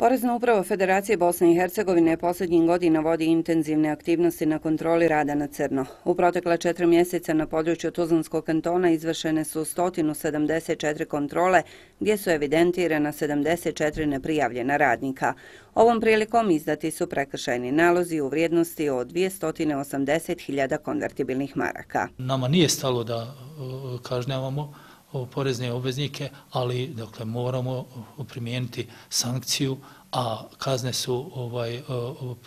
Porezna uprava Federacije Bosne i Hercegovine posljednjih godina vodi intenzivne aktivnosti na kontroli rada na crno. U protekle četiri mjeseca na području Tuzlanskog kantona izvršene su 174 kontrole gdje su evidentirana 74 neprijavljena radnika. Ovom prilikom izdati su prekršajni nalozi u vrijednosti od 280.000 konvertibilnih maraka. Nama nije stalo da e, kažnjavamo radnika porezne obveznike, ali dakle moramo primijeniti sankciju, a kazne su ovaj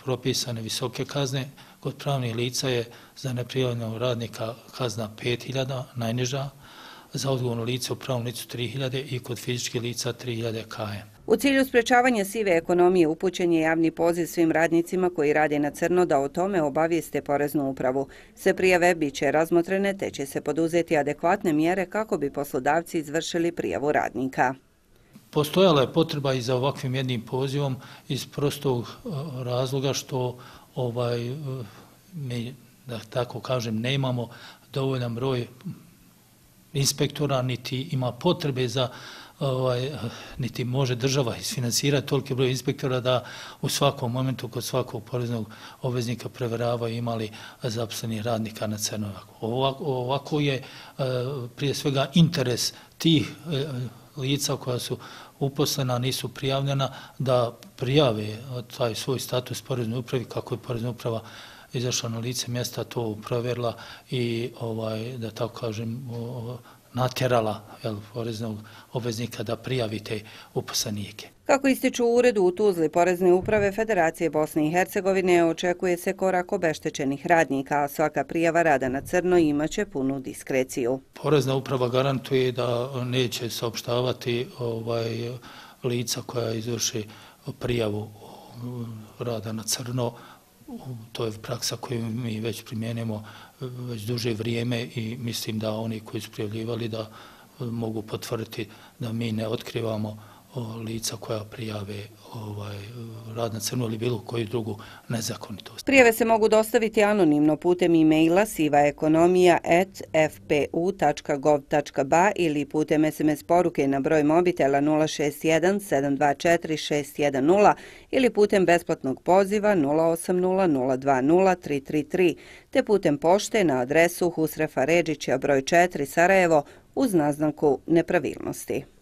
propisane visoke kazne. Kod pravnih lica je za neprijavljenog radnika kazna 5000, najniža, za odgovorno lice u pravom licu 3000 i kod fizičkih lica 3000 kaje. U cilju sprečavanja sive ekonomije upućen je javni poziv svim radnicima koji rade na crno da o tome obavijeste poreznu upravu. Sve prijave bit će razmotrene te će se poduzeti adekvatne mjere kako bi poslodavci izvršili prijavu radnika. Postojala je potreba i za ovakvim jednim pozivom iz prostog e, razloga što ovaj, e, mi, da tako kažem, ne imamo dovoljan broj inspektora, niti ima potrebe za ovaj, niti može država isfinansirati toliko broje inspektora da u svakom momentu kod svakog poreznog obveznika preveravaju imali zapisani radnika na crno. Ovako, ovako je eh, prije svega interes tih eh, lica koja su uposlena, nisu prijavljena, da prijave taj svoj status poreznoj upravi kako je porezna uprava izašla na lice mjesta, to provjerila i, ovaj, da tako kažem, natjerala jel, poreznog obveznika da prijavite te Kako ističu uredu u Tuzli, Porezne uprave Federacije Bosne i Hercegovine očekuje se korak obeštećenih radnika, a svaka prijava rada na crno imaće punu diskreciju. Porezna uprava garantuje da neće saopštavati ovaj, lica koja izvrši prijavu rada na crno to je praksa koju mi već primjenimo eh, već duže vrijeme i mislim da oni koji su prijavljivali da eh, mogu potvrditi da mi ne otkrivamo o, lica koja prijave ovaj, rad na crno ili bilo koju drugu nezakonitost. Prijave se mogu dostaviti anonimno putem e-maila sivaekonomija.fpu.gov.ba ili putem SMS poruke na broj mobitela 061 724 610 ili putem besplatnog poziva 080 020 333 te putem pošte na adresu Husrefa Ređića broj 4 Sarajevo uz naznanku nepravilnosti.